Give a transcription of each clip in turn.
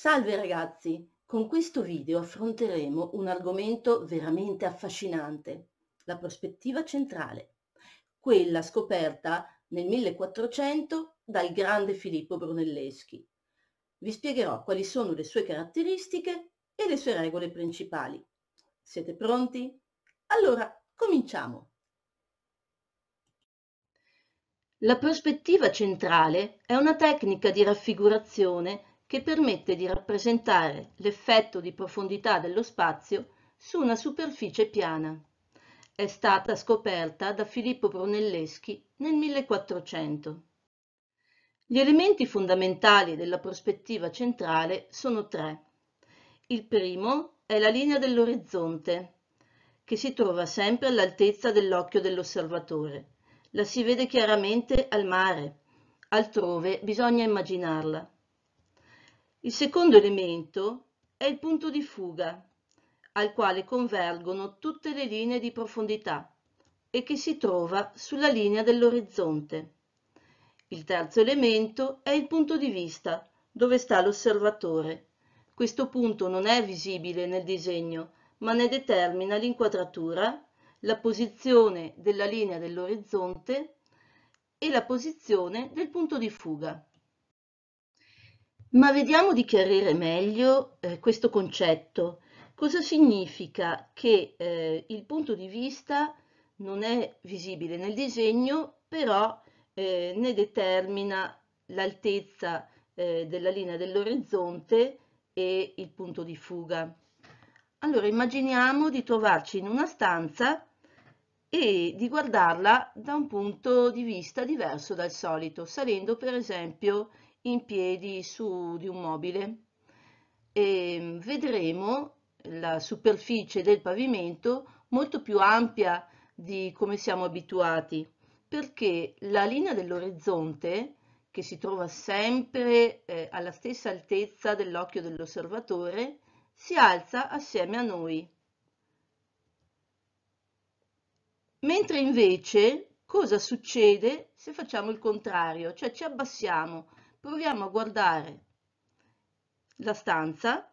Salve ragazzi, con questo video affronteremo un argomento veramente affascinante, la prospettiva centrale, quella scoperta nel 1400 dal grande Filippo Brunelleschi. Vi spiegherò quali sono le sue caratteristiche e le sue regole principali. Siete pronti? Allora, cominciamo! La prospettiva centrale è una tecnica di raffigurazione che permette di rappresentare l'effetto di profondità dello spazio su una superficie piana. È stata scoperta da Filippo Brunelleschi nel 1400. Gli elementi fondamentali della prospettiva centrale sono tre. Il primo è la linea dell'orizzonte, che si trova sempre all'altezza dell'occhio dell'osservatore. La si vede chiaramente al mare, altrove bisogna immaginarla. Il secondo elemento è il punto di fuga, al quale convergono tutte le linee di profondità e che si trova sulla linea dell'orizzonte. Il terzo elemento è il punto di vista, dove sta l'osservatore. Questo punto non è visibile nel disegno, ma ne determina l'inquadratura, la posizione della linea dell'orizzonte e la posizione del punto di fuga. Ma vediamo di chiarire meglio eh, questo concetto. Cosa significa che eh, il punto di vista non è visibile nel disegno, però eh, ne determina l'altezza eh, della linea dell'orizzonte e il punto di fuga. Allora immaginiamo di trovarci in una stanza e di guardarla da un punto di vista diverso dal solito, salendo per esempio in piedi su di un mobile e ehm, vedremo la superficie del pavimento molto più ampia di come siamo abituati perché la linea dell'orizzonte che si trova sempre eh, alla stessa altezza dell'occhio dell'osservatore si alza assieme a noi mentre invece cosa succede se facciamo il contrario cioè ci abbassiamo proviamo a guardare la stanza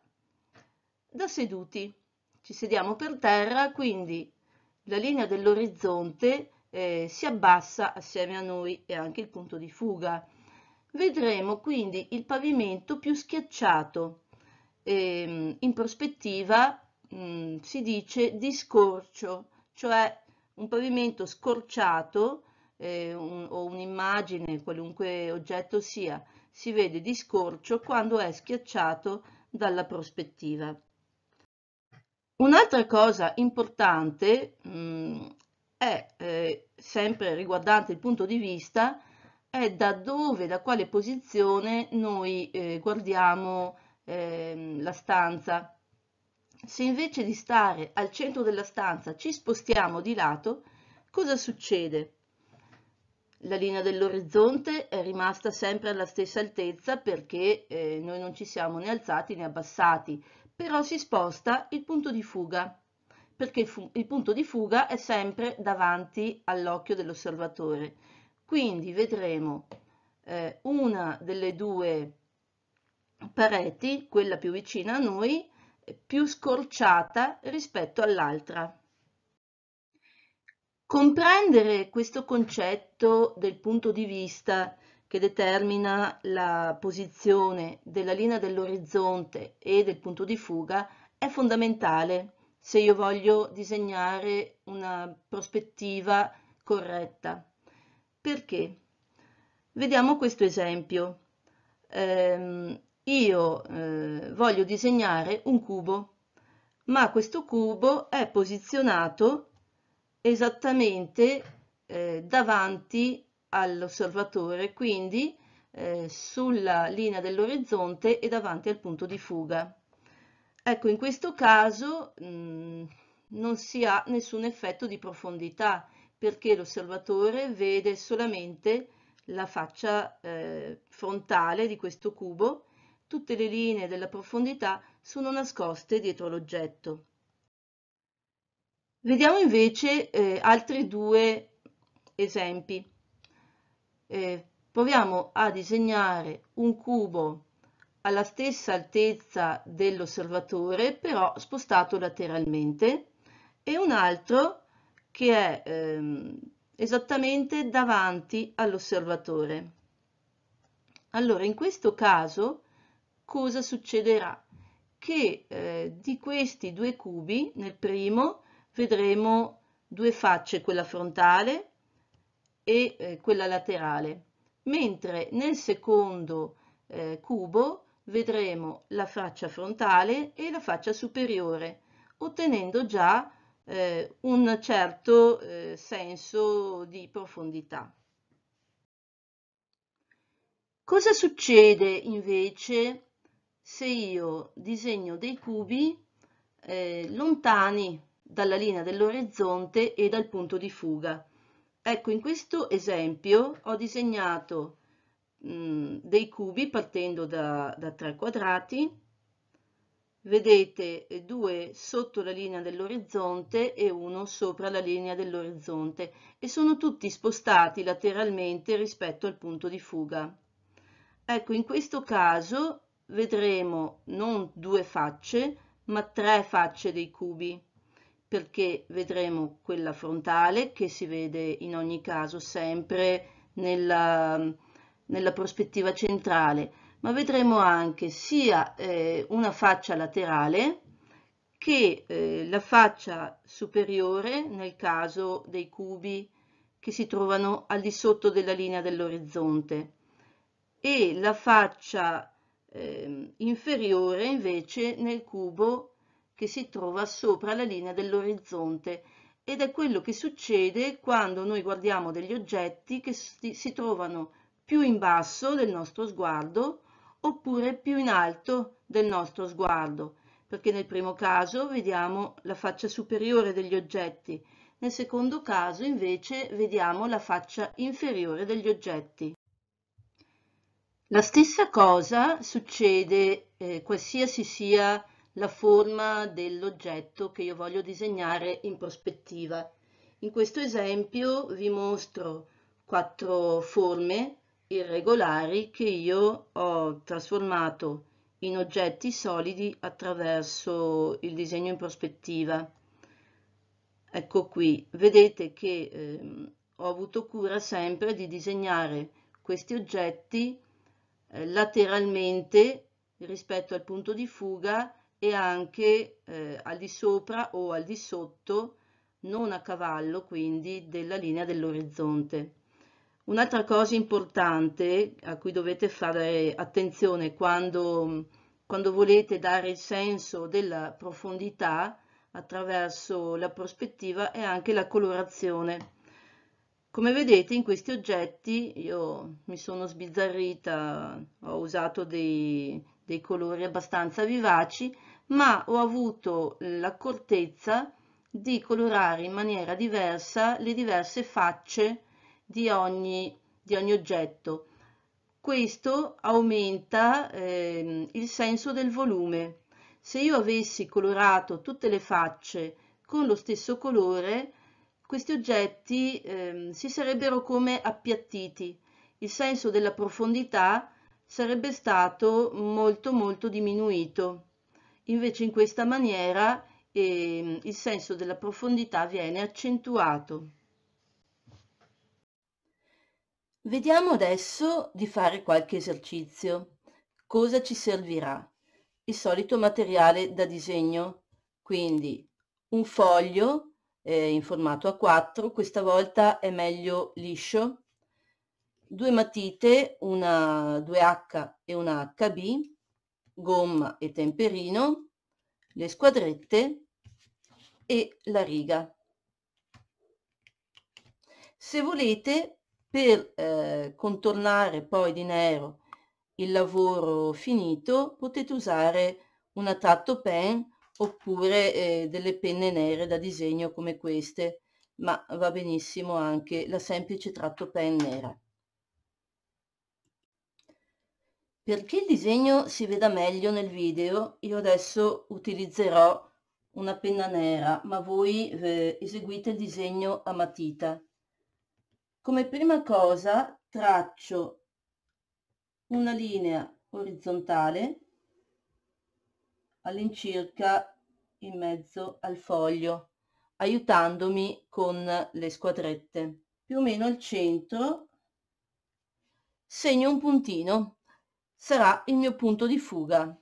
da seduti. Ci sediamo per terra, quindi la linea dell'orizzonte eh, si abbassa assieme a noi e anche il punto di fuga. Vedremo quindi il pavimento più schiacciato. E, ehm, in prospettiva mh, mm, si dice di scorcio, cioè un pavimento scorciato eh, un, o un'immagine, qualunque oggetto sia, si vede di scorcio quando è schiacciato dalla prospettiva. Un'altra cosa importante mh, mm, è, eh, sempre riguardante il punto di vista, è da dove, da quale posizione noi eh, guardiamo eh, la stanza. Se invece di stare al centro della stanza ci spostiamo di lato, cosa succede? la linea dell'orizzonte è rimasta sempre alla stessa altezza perché eh, noi non ci siamo né alzati né abbassati, però si sposta il punto di fuga, perché il, il punto di fuga è sempre davanti all'occhio dell'osservatore. Quindi vedremo eh, una delle due pareti, quella più vicina a noi, più scorciata rispetto all'altra. Comprendere questo concetto del punto di vista che determina la posizione della linea dell'orizzonte e del punto di fuga è fondamentale se io voglio disegnare una prospettiva corretta. Perché? Vediamo questo esempio. Eh, io eh, voglio disegnare un cubo, ma questo cubo è posizionato esattamente eh, davanti all'osservatore, quindi eh, sulla linea dell'orizzonte e davanti al punto di fuga. Ecco, in questo caso mh, mm, non si ha nessun effetto di profondità perché l'osservatore vede solamente la faccia eh, frontale di questo cubo, tutte le linee della profondità sono nascoste dietro l'oggetto. Vediamo invece eh, altri due esempi. Eh, proviamo a disegnare un cubo alla stessa altezza dell'osservatore, però spostato lateralmente, e un altro che è ehm, esattamente davanti all'osservatore. Allora, in questo caso, cosa succederà? Che eh, di questi due cubi, nel primo, vedremo due facce, quella frontale e eh, quella laterale, mentre nel secondo eh, cubo vedremo la faccia frontale e la faccia superiore, ottenendo già eh, un certo eh, senso di profondità. Cosa succede invece se io disegno dei cubi eh, lontani dalla linea dell'orizzonte e dal punto di fuga. Ecco, in questo esempio ho disegnato mh, mm, dei cubi partendo da, da tre quadrati, vedete eh, due sotto la linea dell'orizzonte e uno sopra la linea dell'orizzonte e sono tutti spostati lateralmente rispetto al punto di fuga. Ecco, in questo caso vedremo non due facce, ma tre facce dei cubi perché vedremo quella frontale che si vede in ogni caso sempre nella, nella prospettiva centrale, ma vedremo anche sia eh, una faccia laterale che eh, la faccia superiore nel caso dei cubi che si trovano al di sotto della linea dell'orizzonte e la faccia eh, inferiore invece nel cubo che si trova sopra la linea dell'orizzonte ed è quello che succede quando noi guardiamo degli oggetti che si trovano più in basso del nostro sguardo oppure più in alto del nostro sguardo, perché nel primo caso vediamo la faccia superiore degli oggetti, nel secondo caso invece vediamo la faccia inferiore degli oggetti. La stessa cosa succede eh, qualsiasi sia la forma dell'oggetto che io voglio disegnare in prospettiva. In questo esempio vi mostro quattro forme irregolari che io ho trasformato in oggetti solidi attraverso il disegno in prospettiva. Ecco qui, vedete che eh, ho avuto cura sempre di disegnare questi oggetti eh, lateralmente rispetto al punto di fuga e anche eh, al di sopra o al di sotto, non a cavallo quindi, della linea dell'orizzonte. Un'altra cosa importante a cui dovete fare attenzione quando, quando volete dare il senso della profondità attraverso la prospettiva è anche la colorazione. Come vedete in questi oggetti io mi sono sbizzarrita, ho usato dei, dei colori abbastanza vivaci ma ho avuto eh, l'accortezza di colorare in maniera diversa le diverse facce di ogni, di ogni oggetto. Questo aumenta eh, il senso del volume. Se io avessi colorato tutte le facce con lo stesso colore, questi oggetti eh, si sarebbero come appiattiti. Il senso della profondità sarebbe stato molto molto diminuito. Invece in questa maniera eh, il senso della profondità viene accentuato. Vediamo adesso di fare qualche esercizio. Cosa ci servirà? Il solito materiale da disegno, quindi un foglio eh, in formato A4, questa volta è meglio liscio, due matite, una 2H e una HB, gomma e temperino, le squadrette e la riga. Se volete, per eh, contornare poi di nero il lavoro finito, potete usare una tratto pen oppure eh, delle penne nere da disegno come queste, ma va benissimo anche la semplice tratto pen nera. Perché il disegno si veda meglio nel video, io adesso utilizzerò una penna nera, ma voi eh, eseguite il disegno a matita. Come prima cosa traccio una linea orizzontale all'incirca in mezzo al foglio, aiutandomi con le squadrette. Più o meno al centro segno un puntino sarà il mio punto di fuga.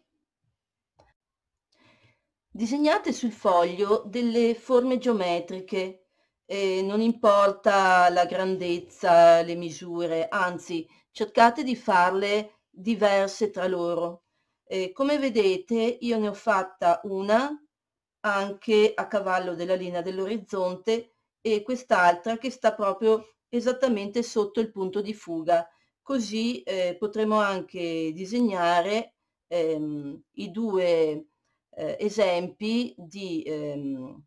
Disegnate sul foglio delle forme geometriche, eh, non importa la grandezza, le misure, anzi cercate di farle diverse tra loro. Eh, come vedete io ne ho fatta una anche a cavallo della linea dell'orizzonte e quest'altra che sta proprio esattamente sotto il punto di fuga così eh, potremo anche disegnare ehm, i due eh, esempi di ehm,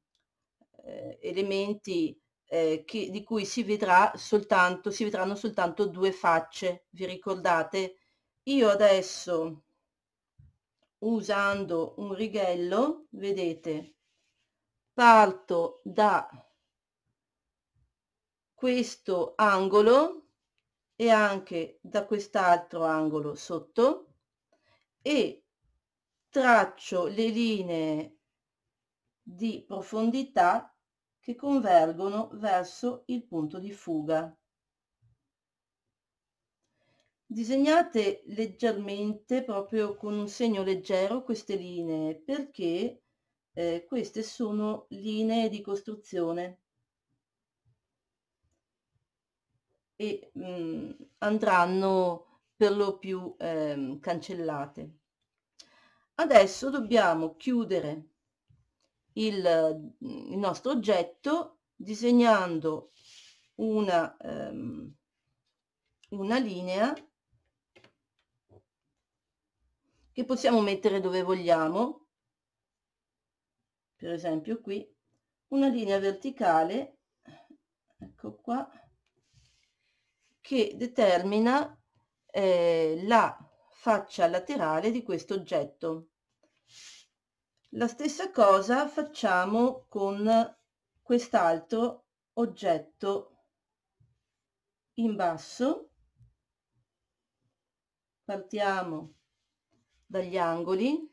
eh, elementi eh, che, di cui si, vedrà soltanto, si vedranno soltanto due facce, vi ricordate? Io adesso usando un righello, vedete, parto da questo angolo e anche da quest'altro angolo sotto e traccio le linee di profondità che convergono verso il punto di fuga. Disegnate leggermente, proprio con un segno leggero, queste linee perché eh, queste sono linee di costruzione. e mh, mhmm, andranno per lo più ehm, cancellate. Adesso dobbiamo chiudere il, mhmm, il nostro oggetto disegnando una, ehm, una linea che possiamo mettere dove vogliamo, per esempio qui, una linea verticale, ecco qua, che determina eh, la faccia laterale di questo oggetto. La stessa cosa facciamo con quest'altro oggetto in basso. Partiamo dagli angoli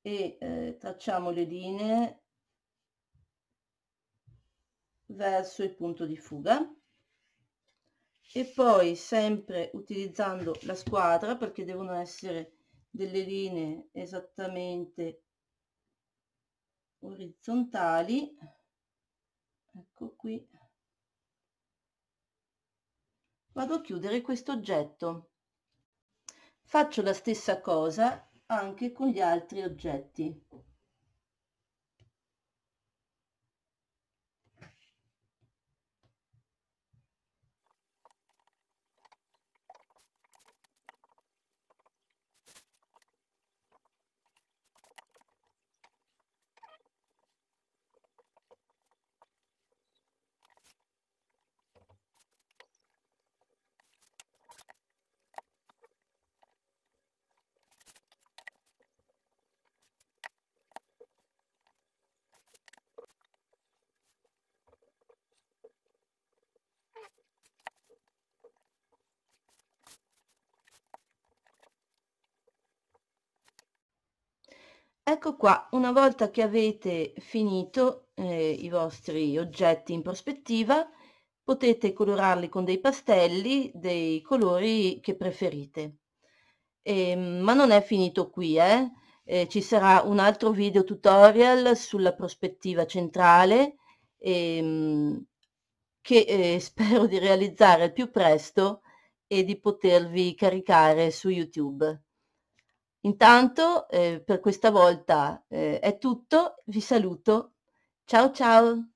e eh, tracciamo le linee verso il punto di fuga e poi sempre utilizzando la squadra perché devono essere delle linee esattamente orizzontali ecco qui vado a chiudere questo oggetto faccio la stessa cosa anche con gli altri oggetti ecco qua una volta che avete finito eh, i vostri oggetti in prospettiva potete colorarli con dei pastelli dei colori che preferite e, ehm, ma non è finito qui eh? Eh, ci sarà un altro video tutorial sulla prospettiva centrale ehm, che eh, spero di realizzare al più presto e di potervi caricare su YouTube. Intanto eh, per questa volta eh, è tutto, vi saluto, ciao ciao!